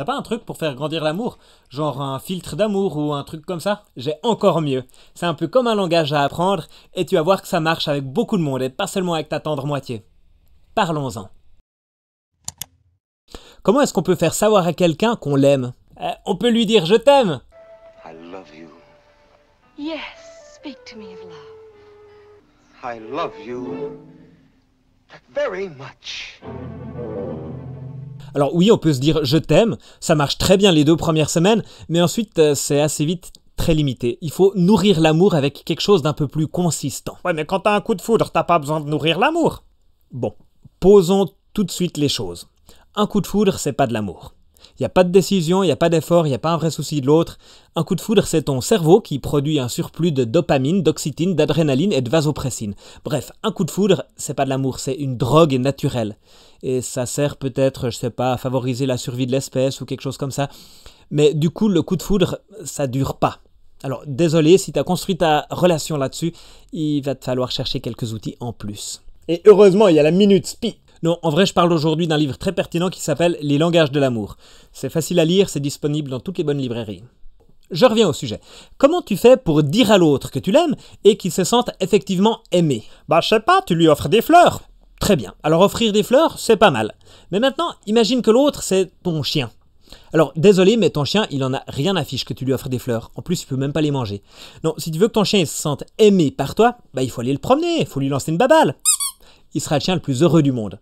T'as pas un truc pour faire grandir l'amour Genre un filtre d'amour ou un truc comme ça J'ai encore mieux. C'est un peu comme un langage à apprendre et tu vas voir que ça marche avec beaucoup de monde et pas seulement avec ta tendre moitié. Parlons-en. Comment est-ce qu'on peut faire savoir à quelqu'un qu'on l'aime eh, On peut lui dire je t'aime I love you. Yes, speak to me of love. I love you very much. Alors oui, on peut se dire je t'aime, ça marche très bien les deux premières semaines, mais ensuite euh, c'est assez vite très limité. Il faut nourrir l'amour avec quelque chose d'un peu plus consistant. Ouais, mais quand t'as un coup de foudre, t'as pas besoin de nourrir l'amour. Bon, posons tout de suite les choses. Un coup de foudre, c'est pas de l'amour. Il n'y a pas de décision, il n'y a pas d'effort, il n'y a pas un vrai souci de l'autre. Un coup de foudre, c'est ton cerveau qui produit un surplus de dopamine, d'oxytine, d'adrénaline et de vasopressine. Bref, un coup de foudre, c'est pas de l'amour, c'est une drogue naturelle. Et ça sert peut-être, je sais pas, à favoriser la survie de l'espèce ou quelque chose comme ça. Mais du coup, le coup de foudre, ça dure pas. Alors désolé, si tu as construit ta relation là-dessus, il va te falloir chercher quelques outils en plus. Et heureusement, il y a la minute spi. Non, en vrai, je parle aujourd'hui d'un livre très pertinent qui s'appelle Les langages de l'amour. C'est facile à lire, c'est disponible dans toutes les bonnes librairies. Je reviens au sujet. Comment tu fais pour dire à l'autre que tu l'aimes et qu'il se sente effectivement aimé Bah, je sais pas, tu lui offres des fleurs. Très bien. Alors, offrir des fleurs, c'est pas mal. Mais maintenant, imagine que l'autre, c'est ton chien. Alors, désolé, mais ton chien, il en a rien à fiche que tu lui offres des fleurs. En plus, il peut même pas les manger. Non, si tu veux que ton chien se sente aimé par toi, bah, il faut aller le promener, il faut lui lancer une baballe. Il sera le chien le plus heureux du monde.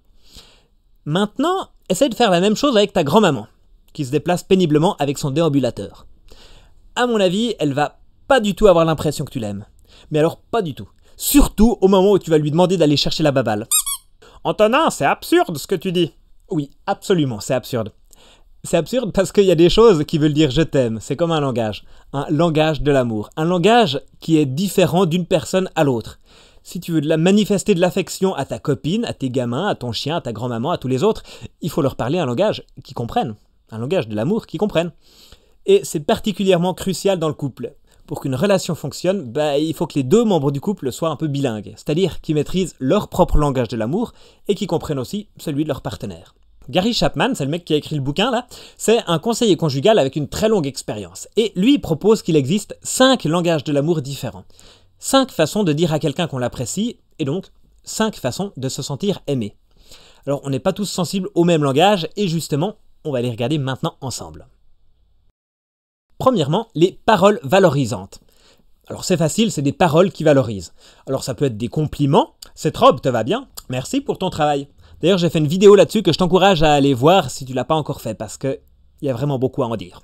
Maintenant, essaie de faire la même chose avec ta grand-maman, qui se déplace péniblement avec son déambulateur. À mon avis, elle va pas du tout avoir l'impression que tu l'aimes. Mais alors pas du tout. Surtout au moment où tu vas lui demander d'aller chercher la babale. Antonin, c'est absurde ce que tu dis. Oui, absolument, c'est absurde. C'est absurde parce qu'il y a des choses qui veulent dire je t'aime. C'est comme un langage. Un langage de l'amour. Un langage qui est différent d'une personne à l'autre si tu veux la manifester de l'affection à ta copine, à tes gamins, à ton chien, à ta grand-maman, à tous les autres, il faut leur parler un langage qu'ils comprennent, un langage de l'amour qu'ils comprennent. Et c'est particulièrement crucial dans le couple. Pour qu'une relation fonctionne, bah, il faut que les deux membres du couple soient un peu bilingues, c'est-à-dire qu'ils maîtrisent leur propre langage de l'amour et qu'ils comprennent aussi celui de leur partenaire. Gary Chapman, c'est le mec qui a écrit le bouquin là, c'est un conseiller conjugal avec une très longue expérience. Et lui propose qu'il existe cinq langages de l'amour différents. 5 façons de dire à quelqu'un qu'on l'apprécie, et donc 5 façons de se sentir aimé. Alors on n'est pas tous sensibles au même langage, et justement, on va les regarder maintenant ensemble. Premièrement, les paroles valorisantes. Alors c'est facile, c'est des paroles qui valorisent. Alors ça peut être des compliments, cette robe te va bien, merci pour ton travail. D'ailleurs j'ai fait une vidéo là-dessus que je t'encourage à aller voir si tu l'as pas encore fait, parce qu'il y a vraiment beaucoup à en dire.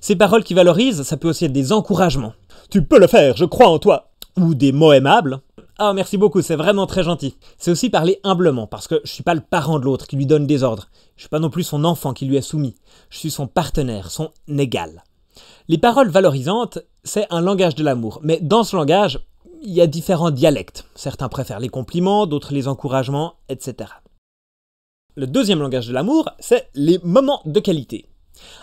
Ces paroles qui valorisent, ça peut aussi être des encouragements. Tu peux le faire, je crois en toi ou des mots aimables. Ah, merci beaucoup, c'est vraiment très gentil. C'est aussi parler humblement, parce que je suis pas le parent de l'autre qui lui donne des ordres. Je suis pas non plus son enfant qui lui est soumis. Je suis son partenaire, son égal. Les paroles valorisantes, c'est un langage de l'amour, mais dans ce langage, il y a différents dialectes. Certains préfèrent les compliments, d'autres les encouragements, etc. Le deuxième langage de l'amour, c'est les moments de qualité.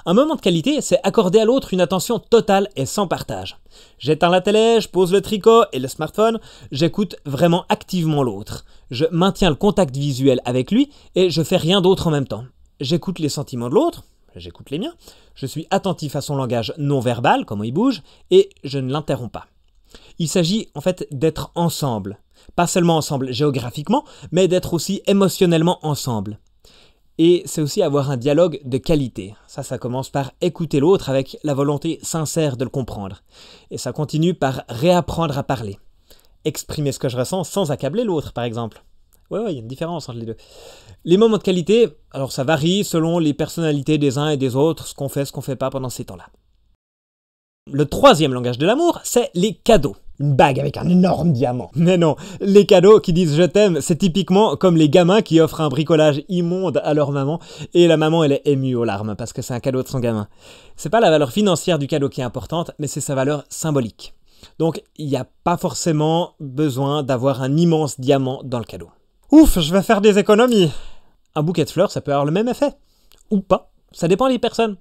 Un moment de qualité, c'est accorder à l'autre une attention totale et sans partage. J'éteins la télé, je pose le tricot et le smartphone, j'écoute vraiment activement l'autre. Je maintiens le contact visuel avec lui et je fais rien d'autre en même temps. J'écoute les sentiments de l'autre, j'écoute les miens, je suis attentif à son langage non verbal, comment il bouge, et je ne l'interromps pas. Il s'agit en fait d'être ensemble, pas seulement ensemble géographiquement, mais d'être aussi émotionnellement ensemble. Et c'est aussi avoir un dialogue de qualité. Ça, ça commence par écouter l'autre avec la volonté sincère de le comprendre. Et ça continue par réapprendre à parler. Exprimer ce que je ressens sans accabler l'autre, par exemple. Ouais, ouais, il y a une différence entre les deux. Les moments de qualité, alors ça varie selon les personnalités des uns et des autres, ce qu'on fait, ce qu'on fait pas pendant ces temps-là. Le troisième langage de l'amour, c'est les cadeaux. Une bague avec un énorme diamant. Mais non, les cadeaux qui disent je t'aime, c'est typiquement comme les gamins qui offrent un bricolage immonde à leur maman et la maman elle est émue aux larmes parce que c'est un cadeau de son gamin. C'est pas la valeur financière du cadeau qui est importante, mais c'est sa valeur symbolique. Donc il n'y a pas forcément besoin d'avoir un immense diamant dans le cadeau. Ouf, je vais faire des économies Un bouquet de fleurs, ça peut avoir le même effet. Ou pas, ça dépend des personnes.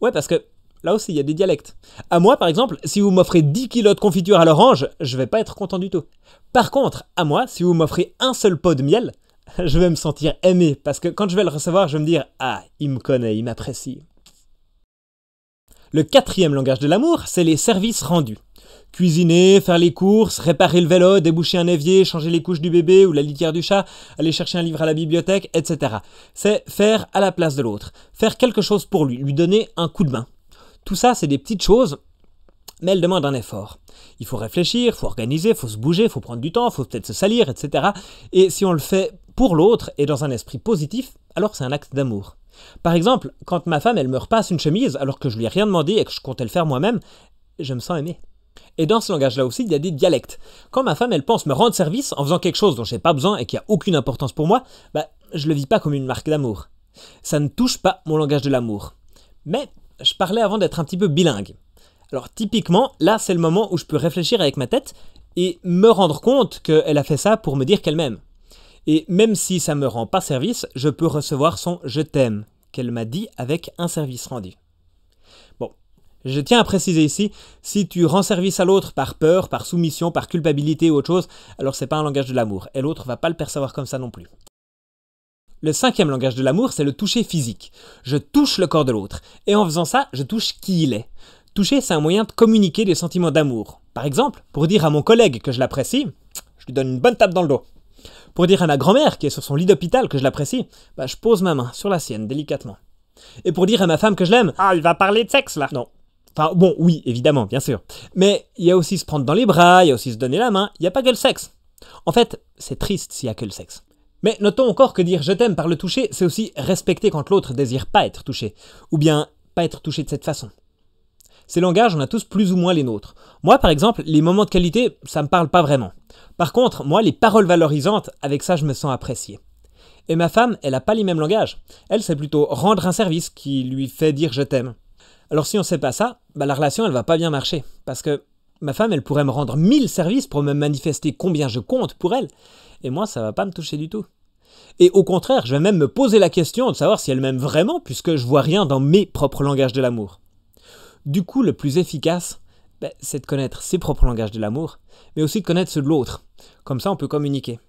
Ouais, parce que Là aussi, il y a des dialectes. À moi, par exemple, si vous m'offrez 10 kilos de confiture à l'orange, je vais pas être content du tout. Par contre, à moi, si vous m'offrez un seul pot de miel, je vais me sentir aimé, parce que quand je vais le recevoir, je vais me dire Ah, il me connaît, il m'apprécie. Le quatrième langage de l'amour, c'est les services rendus. Cuisiner, faire les courses, réparer le vélo, déboucher un évier, changer les couches du bébé ou la litière du chat, aller chercher un livre à la bibliothèque, etc. C'est faire à la place de l'autre, faire quelque chose pour lui, lui donner un coup de main. Tout ça, c'est des petites choses, mais elles demandent un effort. Il faut réfléchir, il faut organiser, il faut se bouger, il faut prendre du temps, il faut peut-être se salir, etc. Et si on le fait pour l'autre et dans un esprit positif, alors c'est un acte d'amour. Par exemple, quand ma femme, elle me repasse une chemise alors que je lui ai rien demandé et que je comptais le faire moi-même, je me sens aimé. Et dans ce langage-là aussi, il y a des dialectes. Quand ma femme, elle pense me rendre service en faisant quelque chose dont j'ai pas besoin et qui a aucune importance pour moi, bah, je le vis pas comme une marque d'amour. Ça ne touche pas mon langage de l'amour. Mais je parlais avant d'être un petit peu bilingue. Alors typiquement, là c'est le moment où je peux réfléchir avec ma tête et me rendre compte qu'elle a fait ça pour me dire qu'elle m'aime. Et même si ça me rend pas service, je peux recevoir son je t'aime qu'elle m'a dit avec un service rendu. Bon, je tiens à préciser ici, si tu rends service à l'autre par peur, par soumission, par culpabilité ou autre chose, alors c'est pas un langage de l'amour et l'autre va pas le percevoir comme ça non plus. Le cinquième langage de l'amour, c'est le toucher physique. Je touche le corps de l'autre. Et en faisant ça, je touche qui il est. Toucher, c'est un moyen de communiquer des sentiments d'amour. Par exemple, pour dire à mon collègue que je l'apprécie, je lui donne une bonne tape dans le dos. Pour dire à ma grand-mère qui est sur son lit d'hôpital que je l'apprécie, bah, je pose ma main sur la sienne délicatement. Et pour dire à ma femme que je l'aime, ah, il va parler de sexe là. Non. Enfin bon, oui, évidemment, bien sûr. Mais il y a aussi se prendre dans les bras, il y a aussi se donner la main, il n'y a pas que le sexe. En fait, c'est triste s'il n'y a que le sexe. Mais notons encore que dire je t'aime par le toucher, c'est aussi respecter quand l'autre désire pas être touché, ou bien pas être touché de cette façon. Ces langages, on a tous plus ou moins les nôtres. Moi, par exemple, les moments de qualité, ça me parle pas vraiment. Par contre, moi, les paroles valorisantes, avec ça, je me sens apprécié. Et ma femme, elle a pas les mêmes langages. Elle, c'est plutôt rendre un service qui lui fait dire je t'aime. Alors si on sait pas ça, bah, la relation, elle va pas bien marcher. Parce que ma femme, elle pourrait me rendre mille services pour me manifester combien je compte pour elle. Et moi, ça va pas me toucher du tout. Et au contraire, je vais même me poser la question de savoir si elle m'aime vraiment, puisque je vois rien dans mes propres langages de l'amour. Du coup, le plus efficace, ben, c'est de connaître ses propres langages de l'amour, mais aussi de connaître ceux de l'autre. Comme ça, on peut communiquer.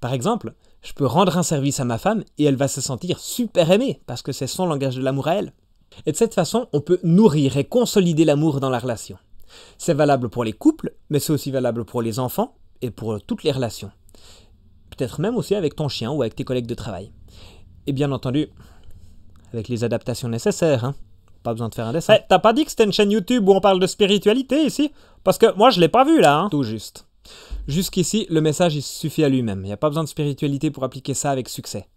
Par exemple, je peux rendre un service à ma femme et elle va se sentir super aimée, parce que c'est son langage de l'amour à elle. Et de cette façon, on peut nourrir et consolider l'amour dans la relation. C'est valable pour les couples, mais c'est aussi valable pour les enfants et pour toutes les relations peut-être même aussi avec ton chien ou avec tes collègues de travail. Et bien entendu, avec les adaptations nécessaires. Hein. Pas besoin de faire un dessin. Eh, t'as pas dit que c'était une chaîne YouTube où on parle de spiritualité ici Parce que moi je l'ai pas vu là. Hein. Tout juste. Jusqu'ici, le message il suffit à lui-même. Il n'y a pas besoin de spiritualité pour appliquer ça avec succès.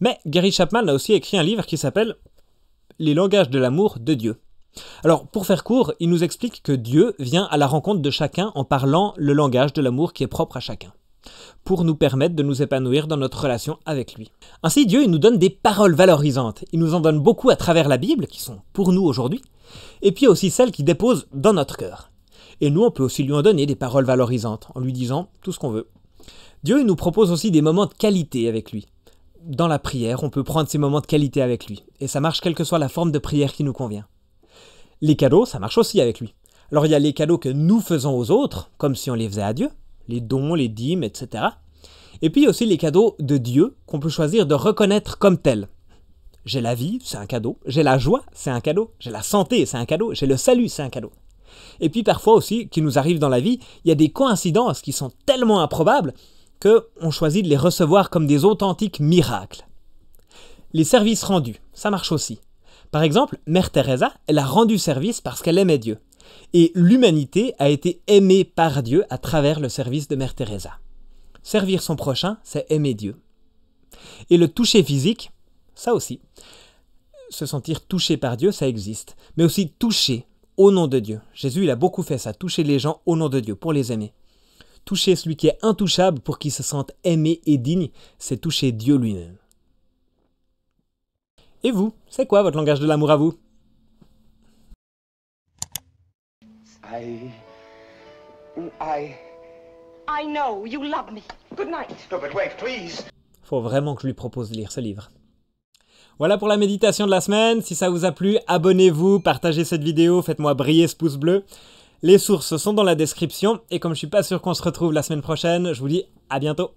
Mais Gary Chapman a aussi écrit un livre qui s'appelle Les langages de l'amour de Dieu. Alors, pour faire court, il nous explique que Dieu vient à la rencontre de chacun en parlant le langage de l'amour qui est propre à chacun pour nous permettre de nous épanouir dans notre relation avec lui. Ainsi, Dieu il nous donne des paroles valorisantes. Il nous en donne beaucoup à travers la Bible, qui sont pour nous aujourd'hui, et puis aussi celles qui déposent dans notre cœur. Et nous, on peut aussi lui en donner des paroles valorisantes, en lui disant tout ce qu'on veut. Dieu il nous propose aussi des moments de qualité avec lui. Dans la prière, on peut prendre ces moments de qualité avec lui, et ça marche quelle que soit la forme de prière qui nous convient. Les cadeaux, ça marche aussi avec lui. Alors il y a les cadeaux que nous faisons aux autres, comme si on les faisait à Dieu, les dons, les dîmes, etc. Et puis aussi les cadeaux de Dieu qu'on peut choisir de reconnaître comme tels. J'ai la vie, c'est un cadeau. J'ai la joie, c'est un cadeau. J'ai la santé, c'est un cadeau. J'ai le salut, c'est un cadeau. Et puis parfois aussi, qui nous arrive dans la vie, il y a des coïncidences qui sont tellement improbables que on choisit de les recevoir comme des authentiques miracles. Les services rendus, ça marche aussi. Par exemple, Mère Teresa, elle a rendu service parce qu'elle aimait Dieu et l'humanité a été aimée par Dieu à travers le service de Mère Teresa. Servir son prochain, c'est aimer Dieu. Et le toucher physique, ça aussi. Se sentir touché par Dieu, ça existe. Mais aussi toucher au nom de Dieu. Jésus, il a beaucoup fait ça, toucher les gens au nom de Dieu, pour les aimer. Toucher celui qui est intouchable pour qu'il se sente aimé et digne, c'est toucher Dieu lui-même. Et vous, c'est quoi votre langage de l'amour à vous I... I... I know you love me. Good night. please. Faut vraiment que je lui propose de lire ce livre. Voilà pour la méditation de la semaine. Si ça vous a plu, abonnez-vous, partagez cette vidéo, faites-moi briller ce pouce bleu. Les sources sont dans la description et comme je suis pas sûr qu'on se retrouve la semaine prochaine, je vous dis à bientôt.